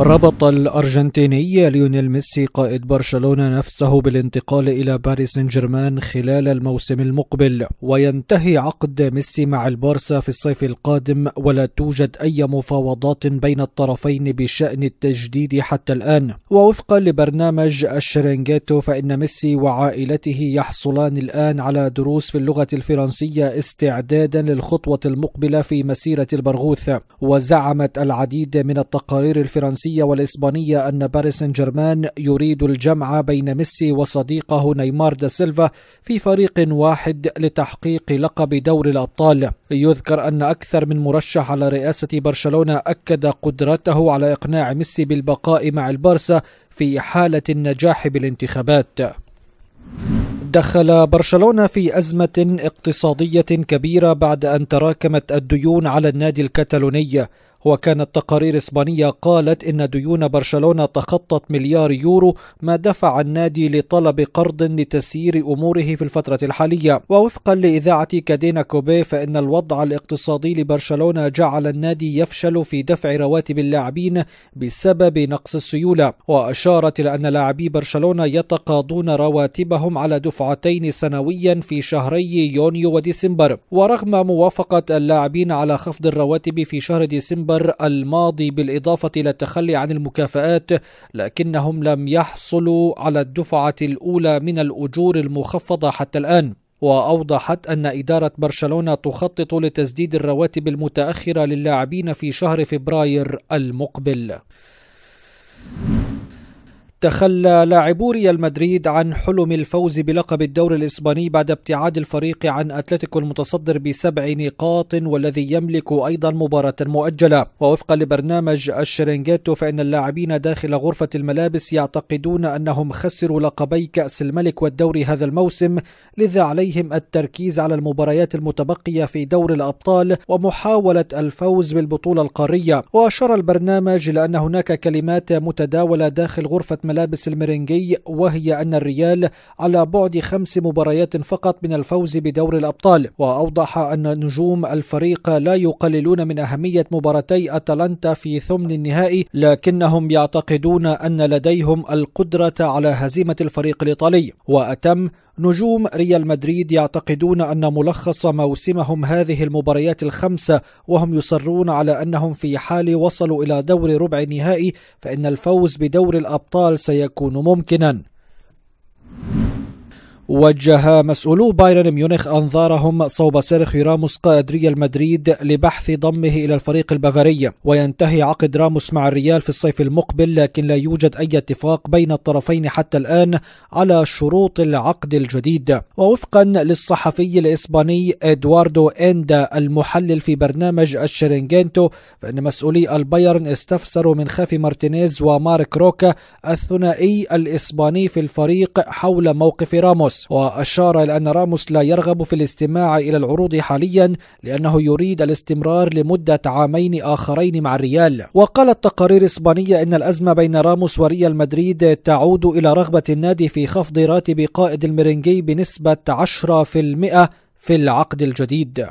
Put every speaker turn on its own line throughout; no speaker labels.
ربط الأرجنتيني ليونيل ميسي قائد برشلونة نفسه بالانتقال إلى باريس سان جيرمان خلال الموسم المقبل وينتهي عقد ميسي مع البارسا في الصيف القادم ولا توجد أي مفاوضات بين الطرفين بشأن التجديد حتى الآن ووفقا لبرنامج الشرينجاتو فإن ميسي وعائلته يحصلان الآن على دروس في اللغة الفرنسية استعدادا للخطوة المقبلة في مسيرة البرغوث وزعمت العديد من التقارير الفرنسية الفرنسية والإسبانية أن باريس سان جيرمان يريد الجمع بين ميسي وصديقه نيمار دا سيلفا في فريق واحد لتحقيق لقب دور الأبطال يذكر أن أكثر من مرشح على رئاسة برشلونة أكد قدرته على إقناع ميسي بالبقاء مع البارسا في حالة النجاح بالانتخابات دخل برشلونه في ازمه اقتصاديه كبيره بعد ان تراكمت الديون على النادي الكتالوني وكانت تقارير إسبانية قالت إن ديون برشلونة تخطت مليار يورو ما دفع النادي لطلب قرض لتسيير أموره في الفترة الحالية ووفقا لإذاعة كادينا كوبي فإن الوضع الاقتصادي لبرشلونة جعل النادي يفشل في دفع رواتب اللاعبين بسبب نقص السيولة وأشارت إلى أن لاعبي برشلونة يتقاضون رواتبهم على دفعتين سنويا في شهري يونيو وديسمبر ورغم موافقة اللاعبين على خفض الرواتب في شهر ديسمبر نوفمبر الماضي بالإضافة إلى التخلي عن المكافآت لكنهم لم يحصلوا على الدفعة الأولى من الأجور المخفضة حتى الآن واوضحت ان اداره برشلونه تخطط لتسديد الرواتب المتاخره للاعبين في شهر فبراير المقبل تخلى لاعبو ريال مدريد عن حلم الفوز بلقب الدوري الإسباني بعد ابتعاد الفريق عن أتلتيكو المتصدر بسبع نقاط والذي يملك أيضا مباراة مؤجلة ووفقا لبرنامج الشرينجيتو فإن اللاعبين داخل غرفة الملابس يعتقدون أنهم خسروا لقبي كأس الملك والدوري هذا الموسم لذا عليهم التركيز على المباريات المتبقية في دور الأبطال ومحاولة الفوز بالبطولة القارية وأشار البرنامج لأن هناك كلمات متداولة داخل غرفة ملابس المرينجي وهي أن الريال على بعد خمس مباريات فقط من الفوز بدور الأبطال وأوضح أن نجوم الفريق لا يقللون من أهمية مباراتي أتلانتا في ثمن النهائي لكنهم يعتقدون أن لديهم القدرة على هزيمة الفريق الإيطالي وأتم نجوم ريال مدريد يعتقدون أن ملخص موسمهم هذه المباريات الخمسة وهم يصرون على أنهم في حال وصلوا إلى دور ربع نهائي فإن الفوز بدور الأبطال سيكون ممكنا وجه مسؤولو بايرن ميونخ أنظارهم صوب سيرخي راموس قائد ريال مدريد لبحث ضمه إلى الفريق البافاري وينتهي عقد راموس مع الريال في الصيف المقبل لكن لا يوجد أي اتفاق بين الطرفين حتى الآن على شروط العقد الجديد ووفقا للصحفي الإسباني إدواردو إندا المحلل في برنامج الشرينجينتو فإن مسؤولي البايرن استفسروا من خافي مارتينيز ومارك روكا الثنائي الإسباني في الفريق حول موقف راموس راموس وأشار إلى أن راموس لا يرغب في الاستماع إلى العروض حاليا لأنه يريد الاستمرار لمدة عامين آخرين مع الريال وقالت تقارير إسبانية أن الأزمة بين راموس وريال مدريد تعود إلى رغبة النادي في خفض راتب قائد المرينجي بنسبة 10% في العقد الجديد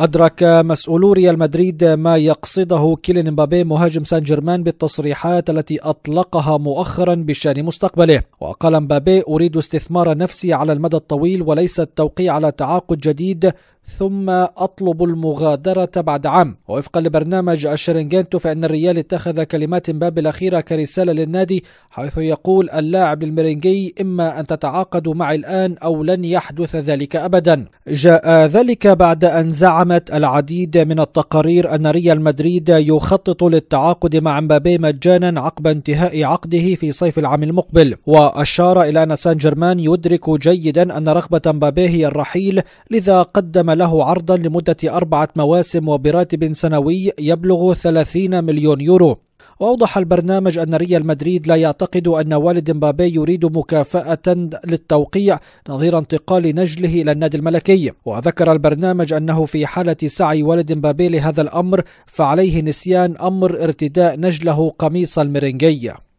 أدرك مسؤولو ريال مدريد ما يقصده كيلين مبابي مهاجم سان جيرمان بالتصريحات التي أطلقها مؤخرا بشأن مستقبله وقال مبابي أريد استثمار نفسي على المدى الطويل وليس التوقيع على تعاقد جديد ثم أطلب المغادرة بعد عام ووفقا لبرنامج الشرنجانتو فإن الريال اتخذ كلمات باب الأخيرة كرسالة للنادي حيث يقول اللاعب المرنجي إما أن تتعاقدوا معي الآن أو لن يحدث ذلك أبدا جاء ذلك بعد أن زعمت العديد من التقارير أن ريال مدريد يخطط للتعاقد مع مبابي مجانا عقب انتهاء عقده في صيف العام المقبل وأشار إلى أن سان جيرمان يدرك جيدا أن رغبة مبابي هي الرحيل لذا قدم له عرضا لمدة أربعة مواسم وبراتب سنوي يبلغ 30 مليون يورو وأوضح البرنامج أن ريال مدريد لا يعتقد أن والد مبابي يريد مكافأة للتوقيع نظير انتقال نجله إلى النادي الملكي وذكر البرنامج أنه في حالة سعي والد مبابي لهذا الأمر فعليه نسيان أمر ارتداء نجله قميص المرنجية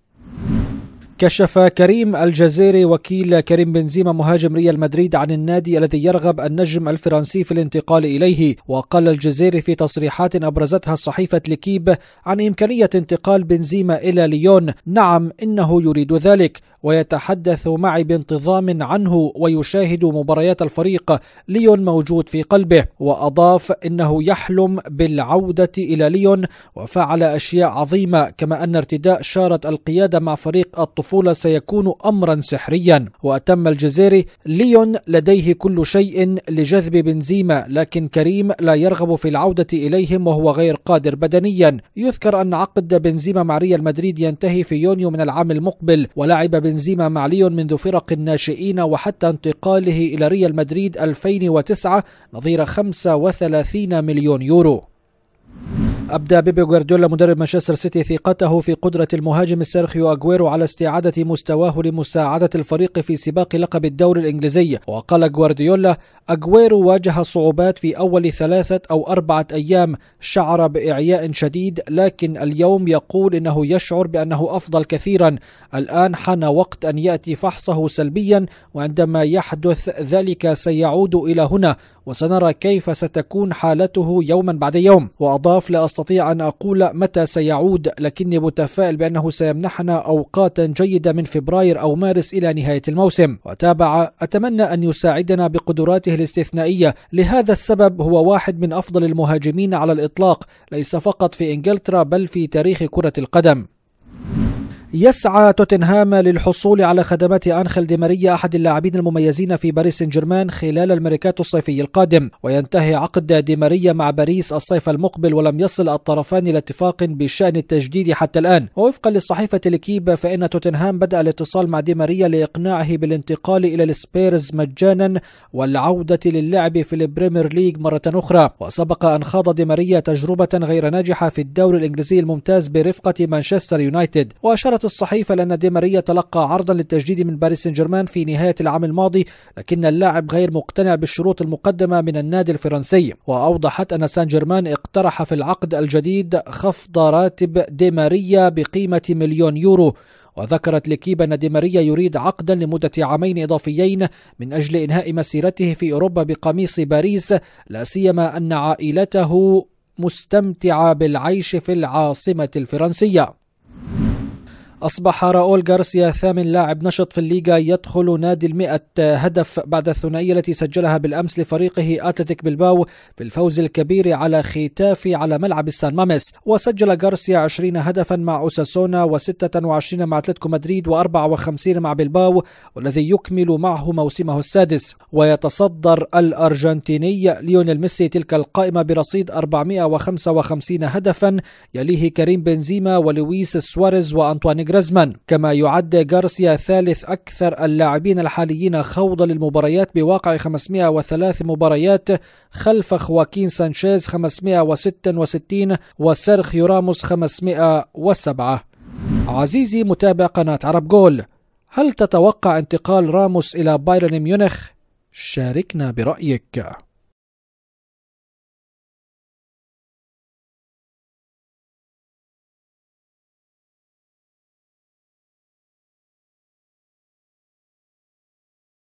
كشف كريم الجزيري وكيل كريم بنزيما مهاجم ريال مدريد عن النادي الذي يرغب النجم الفرنسي في الانتقال اليه وقال الجزيري في تصريحات ابرزتها صحيفه لكيب عن امكانيه انتقال بنزيما الى ليون نعم انه يريد ذلك ويتحدث معي بانتظام عنه ويشاهد مباريات الفريق ليون موجود في قلبه وأضاف إنه يحلم بالعودة إلى ليون وفعل أشياء عظيمة كما أن ارتداء شارة القيادة مع فريق الطفولة سيكون أمرا سحريا وأتم الجزيري ليون لديه كل شيء لجذب بنزيما لكن كريم لا يرغب في العودة إليهم وهو غير قادر بدنيا يذكر أن عقد بنزيما مع ريال مدريد ينتهي في يونيو من العام المقبل ولعب بنزيما معلي منذ فرق الناشئين وحتى انتقاله إلى ريال مدريد 2009 نظير 35 مليون يورو أبدى بيبي غوارديولا مدرب مانشستر سيتي ثقته في قدرة المهاجم سيرخيو أغويرو على استعادة مستواه لمساعدة الفريق في سباق لقب الدوري الإنجليزي وقال غوارديولا أغويرو واجه صعوبات في أول ثلاثة أو أربعة أيام شعر بإعياء شديد لكن اليوم يقول إنه يشعر بأنه أفضل كثيرا الآن حان وقت أن يأتي فحصه سلبيا وعندما يحدث ذلك سيعود إلى هنا وسنرى كيف ستكون حالته يوما بعد يوم وأضاف لا أستطيع أن أقول متى سيعود لكني متفائل بأنه سيمنحنا أوقاتا جيدة من فبراير أو مارس إلى نهاية الموسم وتابع أتمنى أن يساعدنا بقدراته الاستثنائية لهذا السبب هو واحد من أفضل المهاجمين على الإطلاق ليس فقط في إنجلترا بل في تاريخ كرة القدم يسعى توتنهام للحصول على خدمات أنخيل دي ماريا أحد اللاعبين المميزين في باريس سان جيرمان خلال الميركاتو الصيفي القادم وينتهي عقد دي ماريا مع باريس الصيف المقبل ولم يصل الطرفان إلى اتفاق بشأن التجديد حتى الآن ووفقا لصحيفة الكيب فإن توتنهام بدأ الاتصال مع دي ماريا لإقناعه بالانتقال إلى السبيرز مجانا والعودة للعب في البريمير ليج مرة أخرى وسبق أن خاض دي ماريا تجربة غير ناجحة في الدوري الإنجليزي الممتاز برفقة مانشستر يونايتد وأشارت نشرت الصحيفة لأن دي ماريا تلقى عرضا للتجديد من باريس سان جيرمان في نهاية العام الماضي لكن اللاعب غير مقتنع بالشروط المقدمة من النادي الفرنسي وأوضحت أن سان جيرمان اقترح في العقد الجديد خفض راتب دي ماريا بقيمة مليون يورو وذكرت لكيبا أن ديماريا يريد عقدا لمدة عامين إضافيين من أجل إنهاء مسيرته في أوروبا بقميص باريس لا سيما أن عائلته مستمتعة بالعيش في العاصمة الفرنسية أصبح راؤول غارسيا ثامن لاعب نشط في الليغا يدخل نادي المئة هدف بعد الثنائية التي سجلها بالأمس لفريقه أتلتيك بلباو في الفوز الكبير على ختافي على ملعب السان ماميس وسجل غارسيا 20 هدفا مع أوساسونا و26 مع أتلتيكو مدريد و54 مع بلباو والذي يكمل معه موسمه السادس ويتصدر الأرجنتيني ليونيل ميسي تلك القائمة برصيد 455 هدفا يليه كريم بنزيما ولويس سواريز وأنطوان جريزمان كما يعد غارسيا ثالث أكثر اللاعبين الحاليين خوضا للمباريات بواقع 503 مباريات خلف خواكين سانشيز 566 وسيرخيو راموس 507 عزيزي متابع قناة عرب جول هل تتوقع انتقال راموس إلى بايرن ميونخ؟ شاركنا برأيك